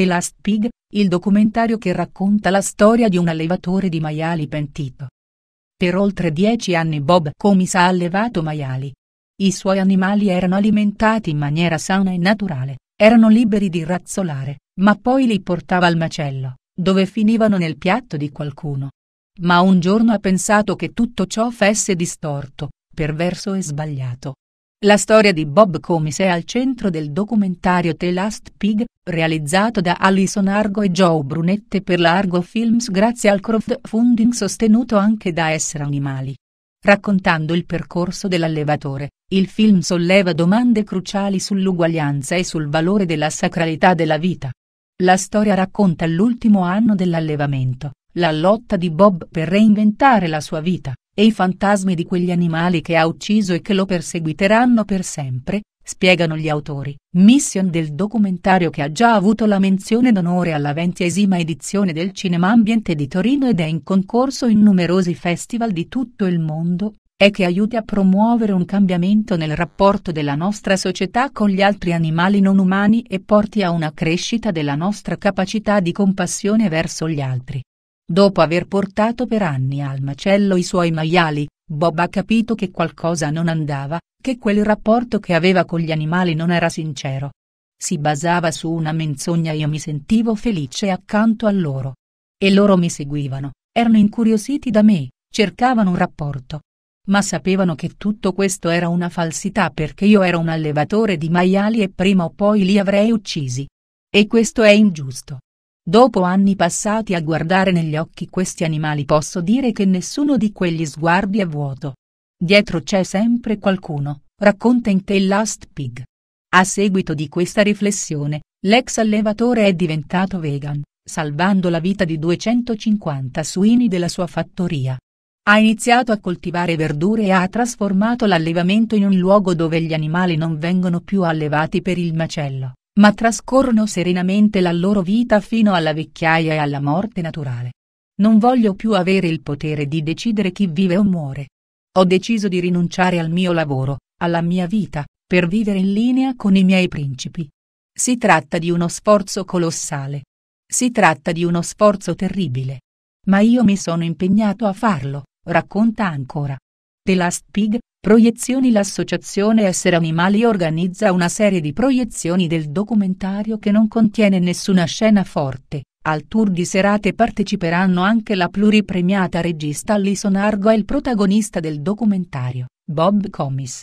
The Last Pig, il documentario che racconta la storia di un allevatore di maiali pentito. Per oltre dieci anni Bob Comis ha allevato maiali. I suoi animali erano alimentati in maniera sana e naturale, erano liberi di razzolare, ma poi li portava al macello, dove finivano nel piatto di qualcuno. Ma un giorno ha pensato che tutto ciò fosse distorto, perverso e sbagliato, la storia di Bob Comis è al centro del documentario The Last Pig, realizzato da Alison Argo e Joe Brunette per la Argo Films grazie al crowdfunding sostenuto anche da Essere Animali. Raccontando il percorso dell'allevatore, il film solleva domande cruciali sull'uguaglianza e sul valore della sacralità della vita. La storia racconta l'ultimo anno dell'allevamento, la lotta di Bob per reinventare la sua vita e i fantasmi di quegli animali che ha ucciso e che lo perseguiteranno per sempre, spiegano gli autori. Mission del documentario che ha già avuto la menzione d'onore alla ventiesima edizione del Cinema Ambiente di Torino ed è in concorso in numerosi festival di tutto il mondo, è che aiuti a promuovere un cambiamento nel rapporto della nostra società con gli altri animali non umani e porti a una crescita della nostra capacità di compassione verso gli altri. Dopo aver portato per anni al macello i suoi maiali, Bob ha capito che qualcosa non andava, che quel rapporto che aveva con gli animali non era sincero. Si basava su una menzogna io mi sentivo felice accanto a loro. E loro mi seguivano, erano incuriositi da me, cercavano un rapporto. Ma sapevano che tutto questo era una falsità perché io ero un allevatore di maiali e prima o poi li avrei uccisi. E questo è ingiusto. Dopo anni passati a guardare negli occhi questi animali posso dire che nessuno di quegli sguardi è vuoto. Dietro c'è sempre qualcuno, racconta in The Last Pig. A seguito di questa riflessione, l'ex allevatore è diventato vegan, salvando la vita di 250 suini della sua fattoria. Ha iniziato a coltivare verdure e ha trasformato l'allevamento in un luogo dove gli animali non vengono più allevati per il macello ma trascorrono serenamente la loro vita fino alla vecchiaia e alla morte naturale. Non voglio più avere il potere di decidere chi vive o muore. Ho deciso di rinunciare al mio lavoro, alla mia vita, per vivere in linea con i miei principi. Si tratta di uno sforzo colossale. Si tratta di uno sforzo terribile. Ma io mi sono impegnato a farlo, racconta ancora. The Last Pig, Proiezioni L'associazione Essere Animali organizza una serie di proiezioni del documentario che non contiene nessuna scena forte. Al tour di serate parteciperanno anche la pluripremiata regista Alison Argo e il protagonista del documentario, Bob Comis.